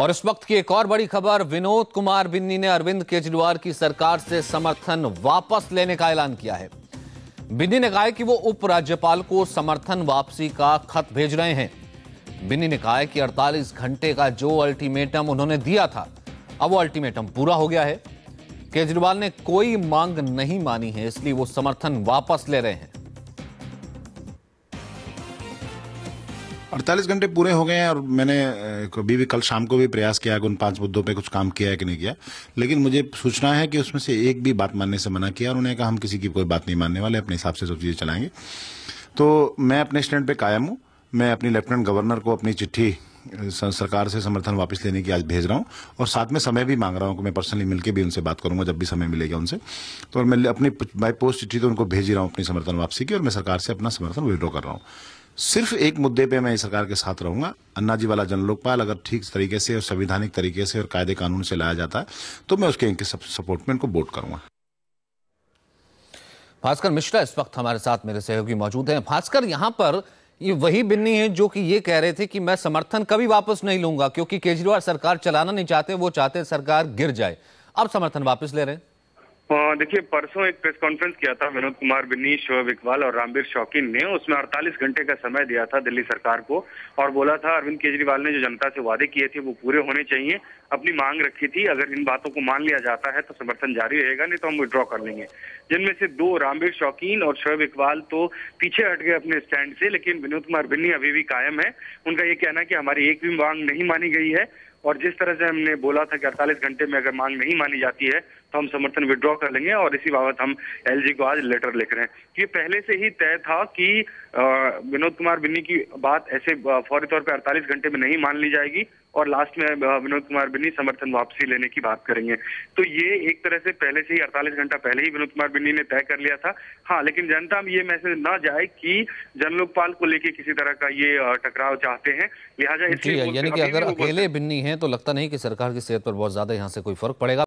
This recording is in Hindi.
और इस वक्त की एक और बड़ी खबर विनोद कुमार बिन्नी ने अरविंद केजरीवाल की सरकार से समर्थन वापस लेने का ऐलान किया है बिन्नी ने कहा कि वो उपराज्यपाल को समर्थन वापसी का खत भेज रहे हैं बिन्नी ने कहा कि 48 घंटे का जो अल्टीमेटम उन्होंने दिया था अब वो अल्टीमेटम पूरा हो गया है केजरीवाल ने कोई मांग नहीं मानी है इसलिए वो समर्थन वापस ले रहे हैं अड़तालीस घंटे पूरे हो गए हैं और मैंने कभी भी कल शाम को भी प्रयास किया कि उन पांच मुद्दों पे कुछ काम किया है कि नहीं किया लेकिन मुझे सूचना है कि उसमें से एक भी बात मानने से मना किया और उन्होंने कहा हम किसी की कोई बात नहीं मानने वाले अपने हिसाब से सब चीज़ें चलाएंगे तो मैं अपने स्टैंड पर कायम हूँ मैं अपनी लेफ्टिनेंट गवर्नर को अपनी चिट्ठी सरकार से समर्थन वापस लेने की आज भेज रहा हूँ और साथ में समय भी मांग रहा हूँ कि मैं पर्सनली मिलकर भी उनसे बात करूंगा जब भी समय मिलेगा उनसे तो मैं अपनी बाई पोस्ट चिट्ठी तो उनको भेज ही रहा हूँ अपनी समर्थन वापसी की और मैं सरकार से अपना समर्थन विड्रॉ कर रहा हूँ सिर्फ एक मुद्दे पे मैं सरकार के साथ रहूंगा अन्ना जी वाला जन लोकपाल अगर ठीक तरीके से और संविधानिक तरीके से और कायदे कानून से लाया जाता तो मैं उसके इनके सपोर्ट में इनको वोट करूंगा भास्कर मिश्रा इस वक्त हमारे साथ मेरे सहयोगी मौजूद हैं भास्कर यहां पर ये वही बिन्नी है जो कि ये कह रहे थे कि मैं समर्थन कभी वापस नहीं लूंगा क्योंकि केजरीवाल सरकार चलाना नहीं चाहते वो चाहते सरकार गिर जाए अब समर्थन वापस ले रहे हैं देखिए परसों एक प्रेस कॉन्फ्रेंस किया था विनोद कुमार बिन्नी शोएब इकबाल और रामवीर शौकीन ने उसमें 48 घंटे का समय दिया था दिल्ली सरकार को और बोला था अरविंद केजरीवाल ने जो जनता से वादे किए थे वो पूरे होने चाहिए अपनी मांग रखी थी अगर इन बातों को मान लिया जाता है तो समर्थन जारी रहेगा नहीं तो हम विड्रॉ कर लेंगे जिनमें से दो रामवीर शौकीन और शोएब इकबाल तो पीछे हट गए अपने स्टैंड से लेकिन विनोद कुमार बिन्नी अभी भी कायम है उनका ये कहना है कि हमारी एक भी मांग नहीं मानी गई है और जिस तरह से हमने बोला था कि अड़तालीस घंटे में अगर मांग नहीं मानी जाती है तो हम समर्थन विड्रॉ कर लेंगे और इसी बाबत हम एलजी को आज लेटर लिख रहे हैं ये पहले से ही तय था कि विनोद कुमार बिन्नी की बात ऐसे फौरी तौर पर अड़तालीस घंटे में नहीं मान ली जाएगी और लास्ट में विनोद कुमार बिन्नी समर्थन वापसी लेने की बात करेंगे तो ये एक तरह से पहले से ही 48 घंटा पहले ही विनोद कुमार बिन्नी ने तय कर लिया था हाँ लेकिन जनता में ये मैसेज ना जाए कि जनलोकपाल को लेके किसी तरह का ये टकराव चाहते हैं लिहाजा इसलिए यानी कि अगर अकेले बिन्नी है तो लगता नहीं की सरकार की सेहत पर बहुत ज्यादा यहाँ से कोई फर्क पड़ेगा